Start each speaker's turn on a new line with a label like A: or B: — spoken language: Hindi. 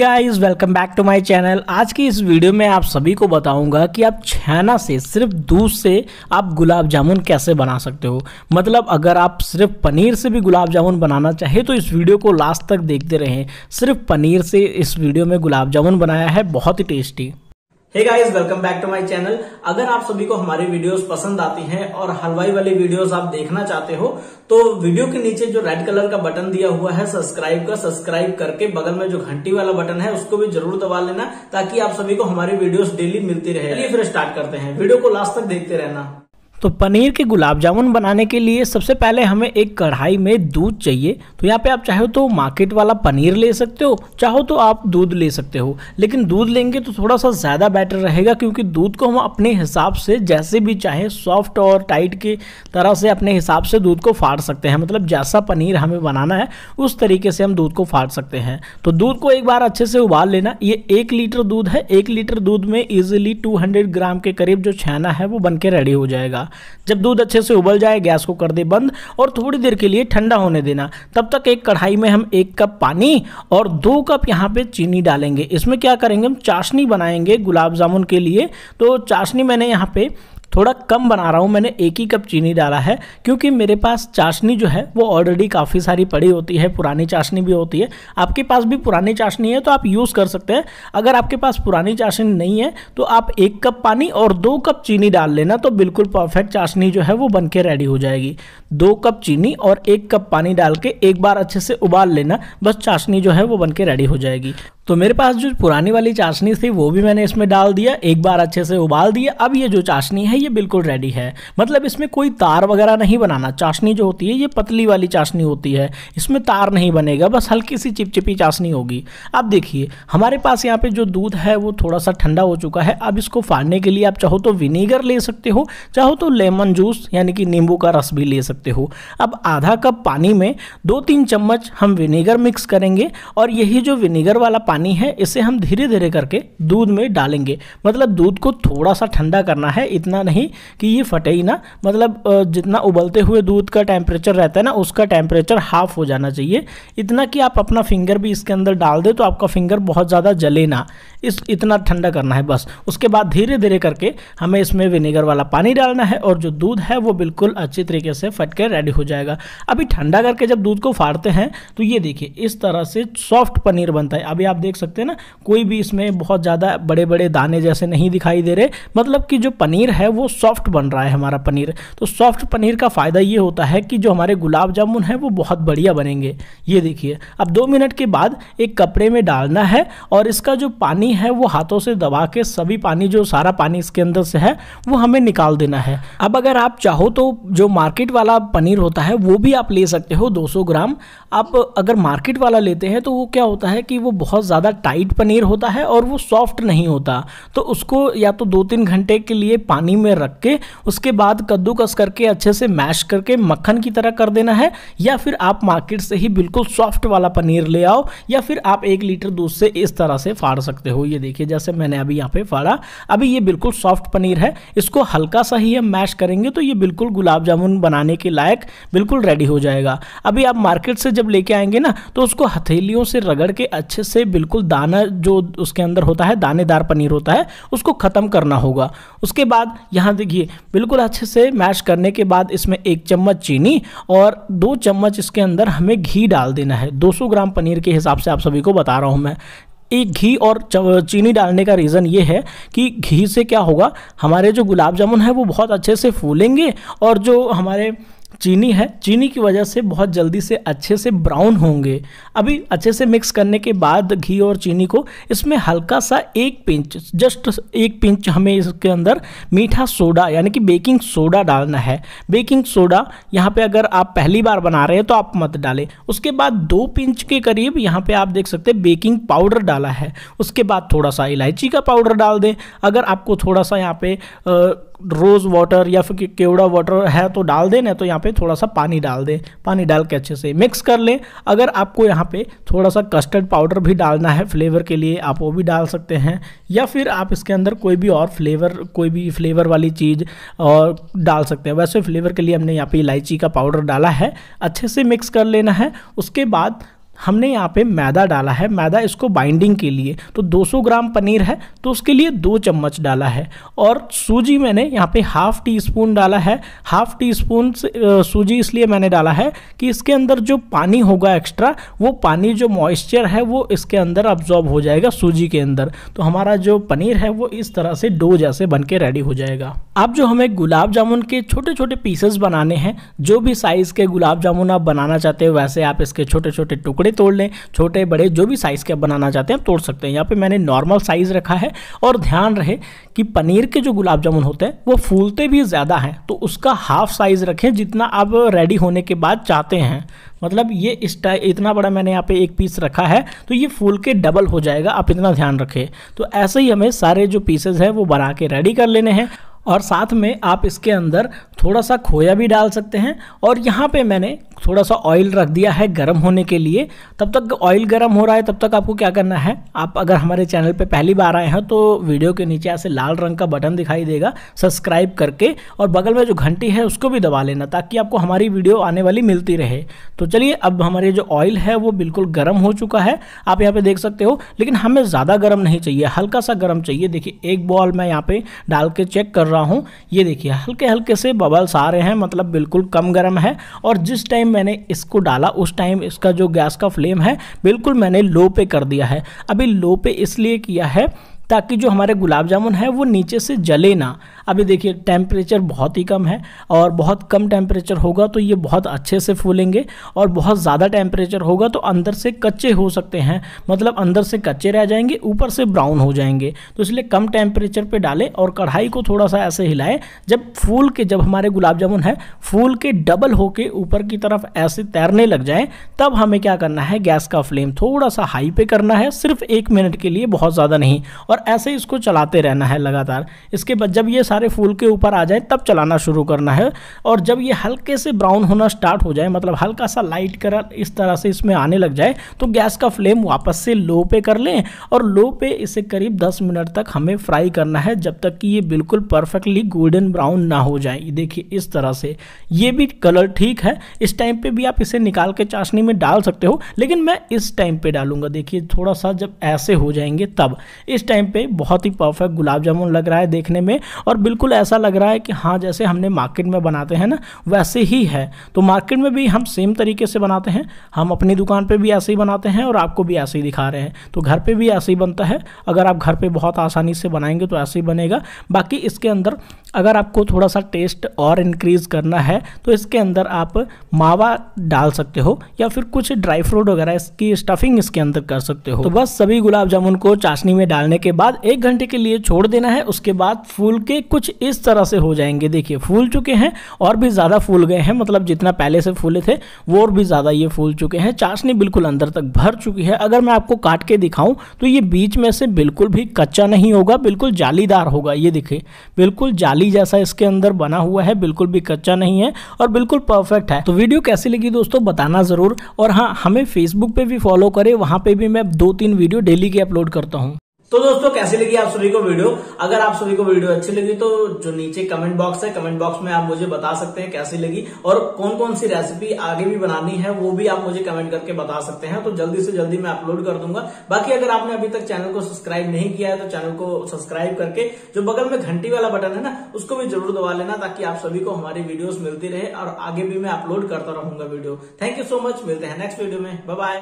A: guys welcome back to my channel आज की इस वीडियो में आप सभी को बताऊंगा कि आप छैना से सिर्फ दूध से आप गुलाब जामुन कैसे बना सकते हो मतलब अगर आप सिर्फ पनीर से भी गुलाब जामुन बनाना चाहे तो इस वीडियो को लास्ट तक देखते रहें सिर्फ पनीर से इस वीडियो में गुलाब जामुन बनाया है बहुत ही tasty hey guys welcome back to my channel अगर आप सभी को हमारी वीडियोस पसंद आती हैं और हलवाई वाली वीडियोस आप देखना चाहते हो तो वीडियो के नीचे जो रेड कलर का बटन दिया हुआ है सब्सक्राइब का सब्सक्राइब करके बगल में जो घंटी वाला बटन है उसको भी जरूर दबा लेना ताकि आप सभी को हमारी वीडियोस डेली मिलती रहे फिर स्टार्ट करते हैं वीडियो को लास्ट तक देखते रहना तो पनीर के गुलाब जामुन बनाने के लिए सबसे पहले हमें एक कढ़ाई में दूध चाहिए तो यहाँ पे आप चाहे तो मार्केट वाला पनीर ले सकते हो चाहो तो आप दूध ले सकते हो लेकिन दूध लेंगे तो थोड़ा सा ज़्यादा बेटर रहेगा क्योंकि दूध को हम अपने हिसाब से जैसे भी चाहे सॉफ्ट और टाइट की तरह से अपने हिसाब से दूध को फाड़ सकते हैं मतलब जैसा पनीर हमें बनाना है उस तरीके से हम दूध को फाड़ सकते हैं तो दूध को एक बार अच्छे से उबाल लेना ये एक लीटर दूध है एक लीटर दूध में ईजिली टू ग्राम के करीब जो छैना है वो बन के रेडी हो जाएगा जब दूध अच्छे से उबल जाए गैस को कर दे बंद और थोड़ी देर के लिए ठंडा होने देना तब तक एक कढ़ाई में हम एक कप पानी और दो कप यहाँ पे चीनी डालेंगे इसमें क्या करेंगे हम चाशनी बनाएंगे गुलाब जामुन के लिए तो चाशनी मैंने यहाँ पे थोड़ा कम बना रहा हूँ मैंने एक ही कप चीनी डाला है क्योंकि मेरे पास चाशनी जो है वो ऑलरेडी काफ़ी सारी पड़ी होती है पुरानी चाशनी भी होती है आपके पास भी पुरानी चाशनी है तो आप यूज़ कर सकते हैं अगर आपके पास पुरानी चाशनी नहीं है तो आप एक कप पानी और दो कप चीनी डाल लेना तो बिल्कुल परफेक्ट चाशनी जो है वो बन के रेडी हो जाएगी दो कप चीनी और एक कप पानी डाल के एक बार अच्छे से उबाल लेना बस चाशनी जो है वो बन के रेडी हो जाएगी तो मेरे पास जो पुरानी वाली चाशनी थी वो भी मैंने इसमें डाल दिया एक बार अच्छे से उबाल दिया अब ये जो चाशनी है ये बिल्कुल रेडी है मतलब इसमें कोई तार वगैरह नहीं बनाना चाशनी जो होती है ये पतली वाली चाशनी होती है इसमें तार नहीं बनेगा बस हल्की सी चिपचिपी चाशनी होगी अब देखिए हमारे पास यहाँ पर जो दूध है वो थोड़ा सा ठंडा हो चुका है अब इसको फाड़ने के लिए आप चाहो तो विनेगर ले सकते हो चाहो तो लेमन जूस यानी कि नींबू का रस भी ले सकते हो अब आधा कप पानी में दो तीन चम्मच हम विनेगर मिक्स करेंगे और यही जो विनेगर वाला पानी पानी है इसे हम धीरे धीरे करके दूध में डालेंगे मतलब दूध को थोड़ा सा ठंडा करना है इतना नहीं कि ये फटे ही ना मतलब जितना उबलते हुए दूध का टेम्परेचर रहता है ना उसका टेम्परेचर हाफ हो जाना चाहिए इतना कि आप अपना फिंगर भी इसके अंदर डाल दें तो आपका फिंगर बहुत ज़्यादा जले ना इस इतना ठंडा करना है बस उसके बाद धीरे धीरे करके हमें इसमें विनेगर वाला पानी डालना है और जो दूध है वो बिल्कुल अच्छी तरीके से फट कर रेडी हो जाएगा अभी ठंडा करके जब दूध को फाड़ते हैं तो ये देखिए इस तरह से सॉफ्ट पनीर बनता है अभी आप देख सकते हैं ना कोई भी इसमें बहुत ज़्यादा बड़े बड़े दाने जैसे नहीं दिखाई दे रहे मतलब कि जो पनीर है वो सॉफ्ट बन रहा है हमारा पनीर तो सॉफ्ट पनीर का फ़ायदा ये होता है कि जो हमारे गुलाब जामुन है वो बहुत बढ़िया बनेंगे ये देखिए अब दो मिनट के बाद एक कपड़े में डालना है और इसका जो पानी पानी है वो हाथों से दबा के सभी पानी जो सारा पानी इसके अंदर से है वो हमें निकाल देना है अब अगर आप चाहो तो जो मार्केट वाला पनीर होता है वो भी आप ले सकते हो 200 ग्राम आप अगर मार्केट वाला लेते हैं तो वो क्या होता है कि वो बहुत ज़्यादा टाइट पनीर होता है और वो सॉफ्ट नहीं होता तो उसको या तो दो तीन घंटे के लिए पानी में रख के उसके बाद कद्दूकस करके अच्छे से मैश करके मक्खन की तरह कर देना है या फिर आप मार्केट से ही बिल्कुल सॉफ्ट वाला पनीर ले आओ या फिर आप एक लीटर दूध से इस तरह से फाड़ सकते हो हो ये देखिए जैसे मैंने अभी यहाँ पे फाड़ा अभी ये बिल्कुल सॉफ्ट पनीर है इसको हल्का सा ही हम मैश करेंगे तो ये बिल्कुल गुलाब जामुन बनाने के लायक बिल्कुल रेडी हो जाएगा अभी आप मार्केट से जब लेके आएंगे ना तो उसको हथेलियों से रगड़ के अच्छे से बिल्कुल दाना जो उसके अंदर होता है दानेदार पनीर होता है उसको ख़त्म करना होगा उसके बाद यहाँ देखिए बिल्कुल अच्छे से मैश करने के बाद इसमें एक चम्मच चीनी और दो चम्मच इसके अंदर हमें घी डाल देना है 200 ग्राम पनीर के हिसाब से आप सभी को बता रहा हूँ मैं एक घी और चीनी डालने का रीज़न ये है कि घी से क्या होगा हमारे जो गुलाब जामुन है वो बहुत अच्छे से फूलेंगे और जो हमारे चीनी है चीनी की वजह से बहुत जल्दी से अच्छे से ब्राउन होंगे अभी अच्छे से मिक्स करने के बाद घी और चीनी को इसमें हल्का सा एक पिंच जस्ट एक पिंच हमें इसके अंदर मीठा सोडा यानी कि बेकिंग सोडा डालना है बेकिंग सोडा यहाँ पे अगर आप पहली बार बना रहे हैं तो आप मत डालें उसके बाद दो पिंच के करीब यहाँ पर आप देख सकते हैं बेकिंग पाउडर डाला है उसके बाद थोड़ा सा इलायची का पाउडर डाल दें अगर आपको थोड़ा सा यहाँ पे रोज़ वाटर या फिर केवड़ा वाटर है तो डाल दें ना तो यहाँ पे थोड़ा सा पानी डाल दें पानी डाल के अच्छे से मिक्स कर लें अगर आपको यहाँ पे थोड़ा सा कस्टर्ड पाउडर भी डालना है फ्लेवर के लिए आप वो भी डाल सकते हैं या फिर आप इसके अंदर कोई भी और फ्लेवर कोई भी फ्लेवर वाली चीज़ और डाल सकते हैं वैसे फ्लेवर के लिए हमने यहाँ पर इलायची का पाउडर डाला है अच्छे से मिक्स कर लेना है उसके बाद हमने यहाँ पे मैदा डाला है मैदा इसको बाइंडिंग के लिए तो 200 ग्राम पनीर है तो उसके लिए दो चम्मच डाला है और सूजी मैंने यहाँ पे हाफ़ टी स्पून डाला है हाफ़ टी स्पून सूजी इसलिए मैंने डाला है कि इसके अंदर जो पानी होगा एक्स्ट्रा वो पानी जो मॉइस्चर है वो इसके अंदर अब्जॉर्ब हो जाएगा सूजी के अंदर तो हमारा जो पनीर है वो इस तरह से डो जैसे बन के रेडी हो जाएगा अब जो हमें गुलाब जामुन के छोटे छोटे पीसेस बनाने हैं जो भी साइज़ के गुलाब जामुन आप बनाना चाहते हो वैसे आप इसके छोटे छोटे टुकड़े बड़े तोड़ लें छोटे बड़े जो भी साइज़ के आप बनाना चाहते हैं तोड़ सकते हैं यहाँ पर मैंने नॉर्मल साइज़ रखा है और ध्यान रहे कि पनीर के जो गुलाब जामुन होते हैं वो फूलते भी ज़्यादा हैं तो उसका हाफ साइज़ रखें जितना आप रेडी होने के बाद चाहते हैं मतलब ये इस इतना बड़ा मैंने यहाँ पे एक पीस रखा है तो ये फूल के डबल हो जाएगा आप इतना ध्यान रखें तो ऐसे ही हमें सारे जो पीसेज हैं वो बना के रेडी कर लेने हैं और साथ में आप इसके अंदर थोड़ा सा खोया भी डाल सकते हैं और यहाँ पे मैंने थोड़ा सा ऑयल रख दिया है गर्म होने के लिए तब तक ऑयल गर्म हो रहा है तब तक आपको क्या करना है आप अगर हमारे चैनल पे पहली बार आए हैं तो वीडियो के नीचे ऐसे लाल रंग का बटन दिखाई देगा सब्सक्राइब करके और बगल में जो घंटी है उसको भी दबा लेना ताकि आपको हमारी वीडियो आने वाली मिलती रहे तो चलिए अब हमारे जो ऑयल है वो बिल्कुल गर्म हो चुका है आप यहाँ पर देख सकते हो लेकिन हमें ज़्यादा गर्म नहीं चाहिए हल्का सा गर्म चाहिए देखिए एक बॉल मैं यहाँ पर डाल के चेक कर रहा हूँ ये देखिए हल्के हल्के से बबल्स आ रहे हैं मतलब बिल्कुल कम गर्म है और जिस टाइम मैंने इसको डाला उस टाइम इसका जो गैस का फ्लेम है बिल्कुल मैंने लो पे कर दिया है अभी लो पे इसलिए किया है ताकि जो हमारे गुलाब जामुन है वो नीचे से जले ना अभी देखिए टेम्परेचर बहुत ही कम है और बहुत कम टेम्परेचर होगा तो ये बहुत अच्छे से फूलेंगे और बहुत ज़्यादा टेम्परेचर होगा तो अंदर से कच्चे हो सकते हैं मतलब अंदर से कच्चे रह जाएंगे ऊपर से ब्राउन हो जाएंगे तो इसलिए कम टेम्परेचर पर डालें और कढ़ाई को थोड़ा सा ऐसे हिलाएं जब फूल के जब हमारे गुलाब जामुन है फूल के डबल होके ऊपर की तरफ ऐसे तैरने लग जाएं तब हमें क्या करना है गैस का फ्लेम थोड़ा सा हाई पे करना है सिर्फ एक मिनट के लिए बहुत ज़्यादा नहीं और ऐसे इसको चलाते रहना है लगातार इसके बाद जब ये सारे सारे फूल के ऊपर आ जाए तब चलाना शुरू करना है और जब ये हल्के से ब्राउन होना स्टार्ट हो जाए मतलब हल्का सा लाइट कलर इस तरह से इसमें आने लग जाए तो गैस का फ्लेम वापस से लो पे कर लें और लो पे इसे करीब 10 मिनट तक हमें फ्राई करना है जब तक कि ये बिल्कुल परफेक्टली गोल्डन ब्राउन ना हो जाए देखिए इस तरह से ये भी कलर ठीक है इस टाइम पे भी आप इसे निकाल के चाशनी में डाल सकते हो लेकिन मैं इस टाइम पे डालूंगा देखिए थोड़ा सा जब ऐसे हो जाएंगे तब इस टाइम पे बहुत ही परफेक्ट गुलाब जामुन लग रहा है देखने में और बिल्कुल ऐसा लग रहा है कि हाँ जैसे हमने मार्केट में बनाते हैं ना वैसे ही है तो मार्केट में भी हम सेम तरीके से बनाते हैं हम अपनी दुकान पर भी ऐसे ही बनाते हैं और आपको भी ऐसे ही दिखा रहे हैं तो घर पर भी ऐसे ही बनता है अगर आप घर पर बहुत आसानी से बनाएंगे तो ऐसे ही बनेगा बाकी इसके अंदर अगर आपको थोड़ा सा टेस्ट और इंक्रीज़ करना है तो इसके अंदर आप मावा डाल सकते हो या फिर कुछ ड्राई फ्रूट वगैरह इसकी स्टफिंग इसके अंदर कर सकते हो तो बस सभी गुलाब जामुन को चाशनी में डालने के बाद एक घंटे के लिए छोड़ देना है उसके बाद फूल के कुछ इस तरह से हो जाएंगे देखिए फूल चुके हैं और भी ज़्यादा फूल गए हैं मतलब जितना पहले से फूले थे वो और भी ज़्यादा ये फूल चुके हैं चाशनी बिल्कुल अंदर तक भर चुकी है अगर मैं आपको काट के दिखाऊँ तो ये बीच में से बिल्कुल भी कच्चा नहीं होगा बिल्कुल जालीदार होगा ये देखिए बिल्कुल जाली जाली जैसा इसके अंदर बना हुआ है बिल्कुल भी कच्चा नहीं है और बिल्कुल परफेक्ट है तो वीडियो कैसी लगी दोस्तों बताना ज़रूर और हाँ हमें फेसबुक पे भी फॉलो करें वहाँ पे भी मैं दो तीन वीडियो डेली के अपलोड करता हूँ तो दोस्तों कैसी लगी आप सभी को वीडियो अगर आप सभी को वीडियो अच्छी लगी तो जो नीचे कमेंट बॉक्स है कमेंट बॉक्स में आप मुझे बता सकते हैं कैसी लगी और कौन कौन सी रेसिपी आगे भी बनानी है वो भी आप मुझे कमेंट करके बता सकते हैं तो जल्दी से जल्दी मैं अपलोड कर दूंगा बाकी अगर आपने अभी तक चैनल को सब्सक्राइब नहीं किया है तो चैनल को सब्सक्राइब करके जो बगल में घंटी वाला बटन है ना उसको भी जरूर दबा लेना ताकि आप सभी को हमारी वीडियोज मिलती रहे और आगे भी मैं अपलोड करता रहूंगा video thank you so much मिलते हैं नेक्स्ट वीडियो में बाय